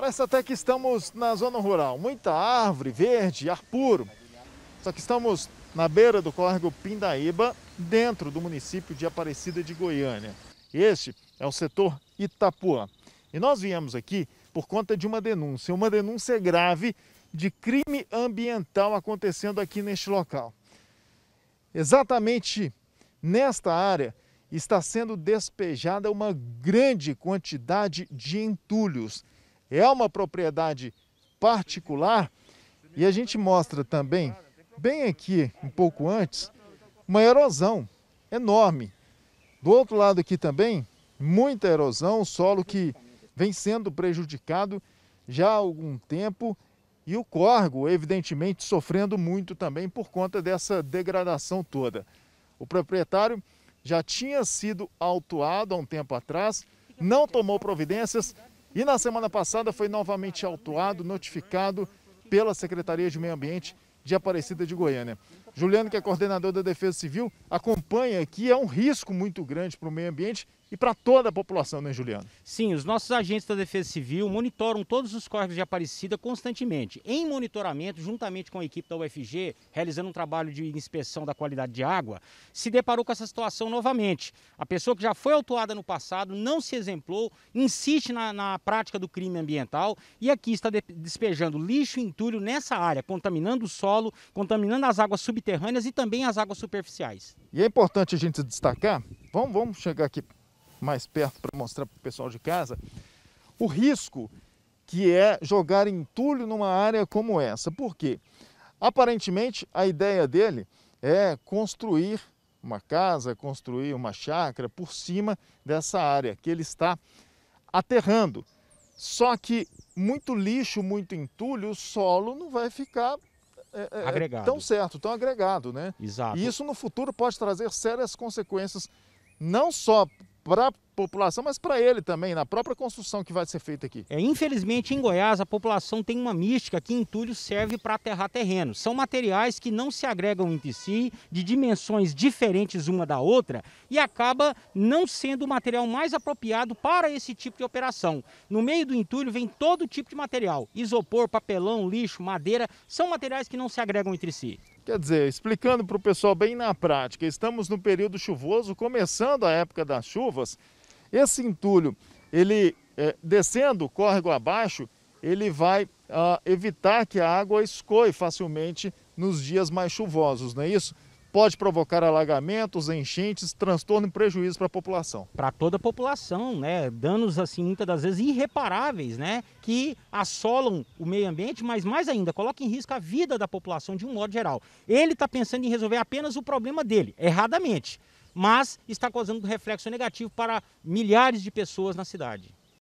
Parece até que estamos na zona rural. Muita árvore, verde, ar puro. Só que estamos na beira do córrego Pindaíba, dentro do município de Aparecida de Goiânia. Este é o setor Itapuã. E nós viemos aqui por conta de uma denúncia, uma denúncia grave de crime ambiental acontecendo aqui neste local. Exatamente nesta área está sendo despejada uma grande quantidade de entulhos é uma propriedade particular. E a gente mostra também, bem aqui, um pouco antes, uma erosão enorme. Do outro lado aqui também, muita erosão, solo que vem sendo prejudicado já há algum tempo e o corgo, evidentemente, sofrendo muito também por conta dessa degradação toda. O proprietário já tinha sido autuado há um tempo atrás, não tomou providências, e na semana passada foi novamente autuado, notificado pela Secretaria de Meio Ambiente de Aparecida de Goiânia. Juliano, que é coordenador da Defesa Civil, acompanha que é um risco muito grande para o meio ambiente e para toda a população, né, Juliano? Sim, os nossos agentes da Defesa Civil monitoram todos os corpos de Aparecida constantemente, em monitoramento, juntamente com a equipe da UFG, realizando um trabalho de inspeção da qualidade de água, se deparou com essa situação novamente. A pessoa que já foi autuada no passado não se exemplou, insiste na, na prática do crime ambiental e aqui está de, despejando lixo e entulho nessa área, contaminando o solo, contaminando as águas subterrâneas e também as águas superficiais. E é importante a gente destacar, vamos, vamos chegar aqui mais perto para mostrar para o pessoal de casa, o risco que é jogar entulho numa área como essa. Por quê? Aparentemente, a ideia dele é construir uma casa, construir uma chácara por cima dessa área que ele está aterrando. Só que muito lixo, muito entulho, o solo não vai ficar é, é agregado. tão certo, tão agregado, né? Exato. E isso no futuro pode trazer sérias consequências, não só para a população, mas para ele também, na própria construção que vai ser feita aqui. É, infelizmente, em Goiás, a população tem uma mística que entulho serve para aterrar terreno. São materiais que não se agregam entre si, de dimensões diferentes uma da outra, e acaba não sendo o material mais apropriado para esse tipo de operação. No meio do entulho vem todo tipo de material: isopor, papelão, lixo, madeira, são materiais que não se agregam entre si. Quer dizer, explicando para o pessoal bem na prática, estamos no período chuvoso, começando a época das chuvas. Esse entulho, ele é, descendo córrego abaixo, ele vai ah, evitar que a água escoe facilmente nos dias mais chuvosos, não é isso? pode provocar alagamentos, enchentes, transtorno e prejuízo para a população. Para toda a população, né? Danos assim muitas das vezes irreparáveis, né? Que assolam o meio ambiente, mas mais ainda coloca em risco a vida da população de um modo geral. Ele está pensando em resolver apenas o problema dele, erradamente, mas está causando reflexo negativo para milhares de pessoas na cidade.